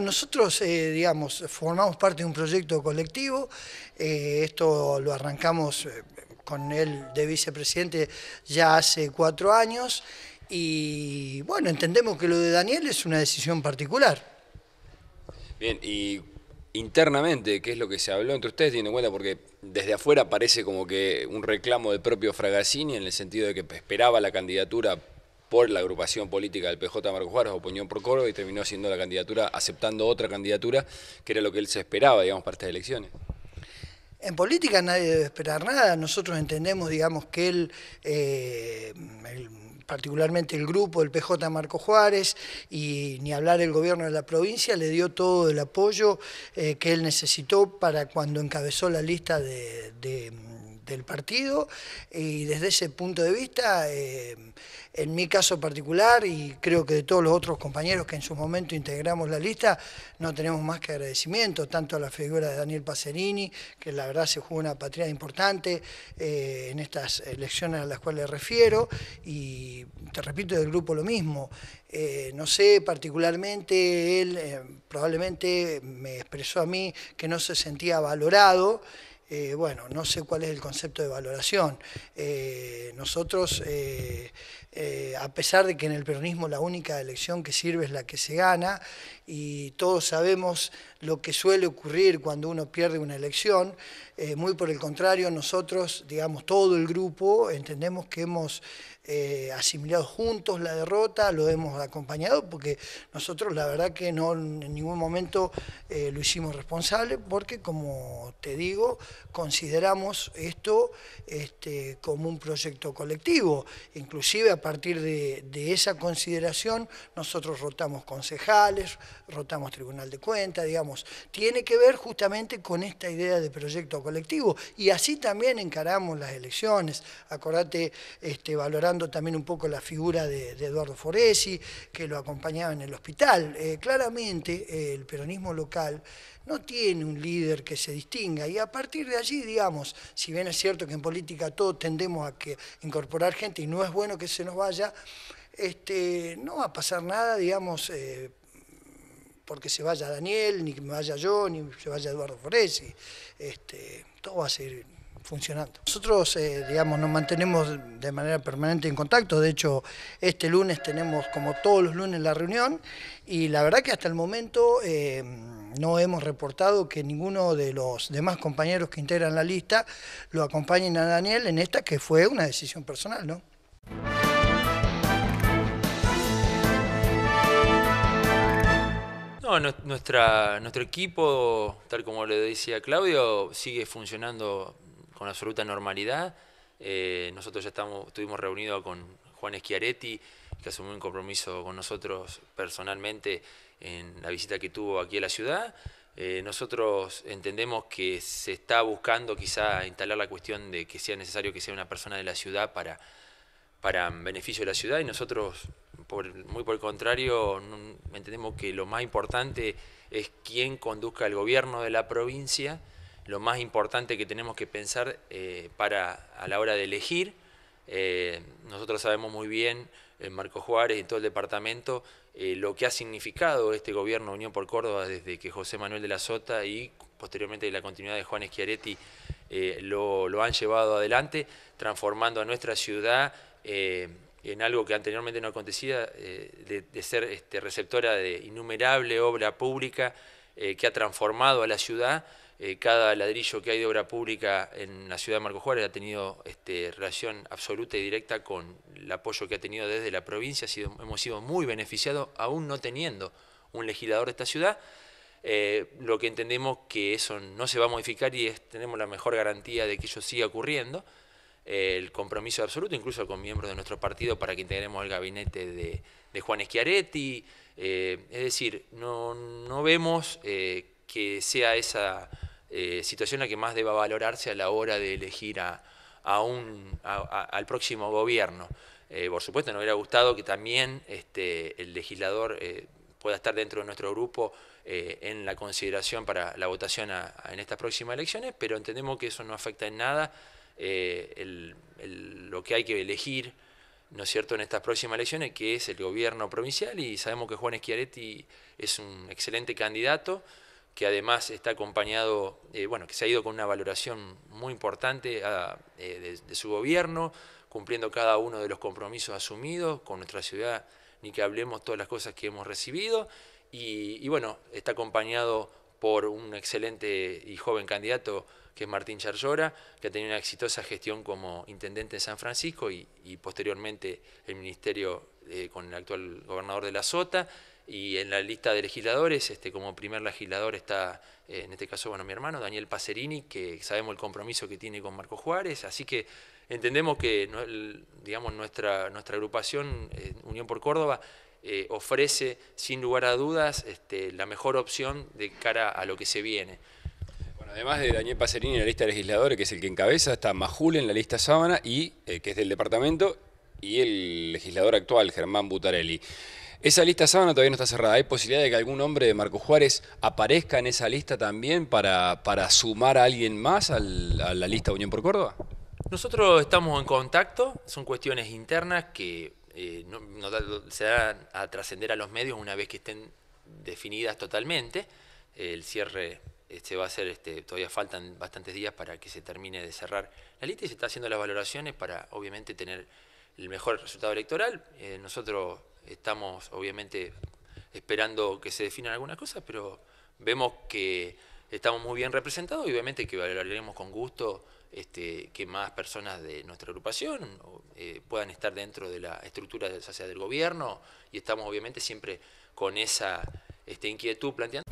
nosotros, eh, digamos, formamos parte de un proyecto colectivo, eh, esto lo arrancamos eh, con él de vicepresidente ya hace cuatro años y bueno, entendemos que lo de Daniel es una decisión particular. Bien, y internamente, ¿qué es lo que se habló entre ustedes? Tienen en cuenta, porque desde afuera parece como que un reclamo del propio Fragasini en el sentido de que esperaba la candidatura por la agrupación política del PJ Marco Juárez, Opinión por coro y terminó siendo la candidatura, aceptando otra candidatura, que era lo que él se esperaba, digamos, para estas elecciones. En política nadie debe esperar nada, nosotros entendemos, digamos, que él, eh, particularmente el grupo, del PJ Marco Juárez, y ni hablar el gobierno de la provincia, le dio todo el apoyo eh, que él necesitó para cuando encabezó la lista de del partido y desde ese punto de vista, eh, en mi caso particular y creo que de todos los otros compañeros que en su momento integramos la lista, no tenemos más que agradecimiento, tanto a la figura de Daniel Pacerini, que la verdad se jugó una patria importante eh, en estas elecciones a las cuales refiero, y te repito, del grupo lo mismo. Eh, no sé, particularmente él probablemente me expresó a mí que no se sentía valorado eh, bueno, no sé cuál es el concepto de valoración. Eh, nosotros, eh, a pesar de que en el peronismo la única elección que sirve es la que se gana, y todos sabemos lo que suele ocurrir cuando uno pierde una elección, muy por el contrario, nosotros, digamos, todo el grupo, entendemos que hemos eh, asimilados asimilado juntos la derrota, lo hemos acompañado, porque nosotros la verdad que no en ningún momento eh, lo hicimos responsable, porque como te digo, consideramos esto este, como un proyecto colectivo. Inclusive a partir de, esa consideración nosotros rotamos concejales, rotamos tribunal de cuentas, digamos, tiene que ver justamente con esta idea de proyecto colectivo y así también encaramos las elecciones. Acordate, este, valorando también un poco la figura de, Eduardo Foresi, que lo acompañaba en el hospital. Eh, claramente eh, el peronismo local no tiene un líder que se distinga y a partir de allí, digamos, si bien es cierto que en política todos tendemos a incorporar gente y no es bueno que se nos vaya, este, no va a pasar nada, digamos, eh, porque se vaya Daniel, ni que me vaya yo, ni se vaya Eduardo Foresi. Este, todo va a seguir funcionando. Nosotros, eh, digamos, nos mantenemos de manera permanente en contacto. De hecho, este lunes tenemos, como todos los lunes, la reunión. Y la verdad que hasta el momento eh, no hemos reportado que ninguno de los demás compañeros que integran la lista lo acompañen a Daniel en esta que fue una decisión personal, ¿no? No, nuestra, nuestro equipo, tal como le decía Claudio, sigue funcionando con absoluta normalidad. Eh, nosotros ya estamos, estuvimos reunidos con Juan Schiaretti, que asumió un compromiso con nosotros personalmente en la visita que tuvo aquí a la ciudad. Eh, nosotros entendemos que se está buscando quizá instalar la cuestión de que sea necesario que sea una persona de la ciudad para, para beneficio de la ciudad y nosotros muy por el contrario, entendemos que lo más importante es quién conduzca el gobierno de la provincia, lo más importante que tenemos que pensar eh, para, a la hora de elegir. Eh, nosotros sabemos muy bien, en eh, Marco Juárez y todo el departamento, lo que ha significado este gobierno Unión por Córdoba desde que José Manuel de la Sota y posteriormente la continuidad de Juan Schiaretti lo, lo, han llevado adelante, transformando a nuestra ciudad en algo que anteriormente no acontecía, eh, de, ser este, receptora de innumerable obra pública eh, que ha transformado a la ciudad. Eh, cada ladrillo que hay de obra pública en la ciudad de Marco Juárez ha tenido este, relación absoluta y directa con el apoyo que ha tenido desde la provincia. sido, hemos sido muy beneficiados, aún no teniendo un legislador de esta ciudad. lo que entendemos que eso no se va a modificar y tenemos la mejor garantía de que eso siga ocurriendo el compromiso absoluto, incluso con miembros de nuestro partido, para que integremos el gabinete de, Juan Schiaretti. Eh, es decir, no, vemos eh, que sea esa eh, situación la que más deba valorarse a la hora de elegir a, al próximo gobierno. por supuesto, nos hubiera gustado que también este, el legislador pueda estar dentro de nuestro grupo en la consideración para la votación en estas próximas elecciones, pero entendemos que eso no afecta en nada eh, lo que hay que elegir, ¿no es cierto?, en estas próximas elecciones, que es el gobierno provincial y sabemos que Juan Schiaretti es un excelente candidato que además está acompañado, eh, bueno, que se ha ido con una valoración muy importante eh, de, su gobierno, cumpliendo cada uno de los compromisos asumidos con nuestra ciudad, ni que hablemos todas las cosas que hemos recibido, y bueno, está acompañado por un excelente y joven candidato que es Martín Charzora, que ha tenido una exitosa gestión como intendente en San Francisco y, posteriormente el ministerio eh, con el actual gobernador de la Sota. Y en la lista de legisladores, este, como primer legislador está, eh, en este caso, bueno, mi hermano, Daniel Pacerini, que sabemos el compromiso que tiene con Marco Juárez. Así que entendemos que, digamos, nuestra, nuestra agrupación, eh, Unión por Córdoba, eh, ofrece sin lugar a dudas este, la mejor opción de cara a lo que se viene. Bueno, además de Daniel Paserini en la lista de legisladores, que es el que encabeza, está Majul en la lista sábana, y, eh, que es del departamento, y el legislador actual, Germán Butarelli. Esa lista sábana todavía no está cerrada. ¿Hay posibilidad de que algún hombre de Marco Juárez aparezca en esa lista también para, para sumar a alguien más a la lista Unión por Córdoba? Nosotros estamos en contacto, son cuestiones internas que eh, no, se va a trascender a los medios una vez que estén definidas totalmente. el cierre este va a ser, este, todavía faltan bastantes días para que se termine de cerrar la lista y se está haciendo las valoraciones para obviamente tener el mejor resultado electoral. Eh, nosotros estamos obviamente esperando que se definan algunas cosas, pero vemos que estamos muy bien representados y obviamente que valoraremos con gusto este, que más personas de nuestra agrupación eh, puedan estar dentro de la estructura, del gobierno, y estamos obviamente siempre con esa este, inquietud planteando.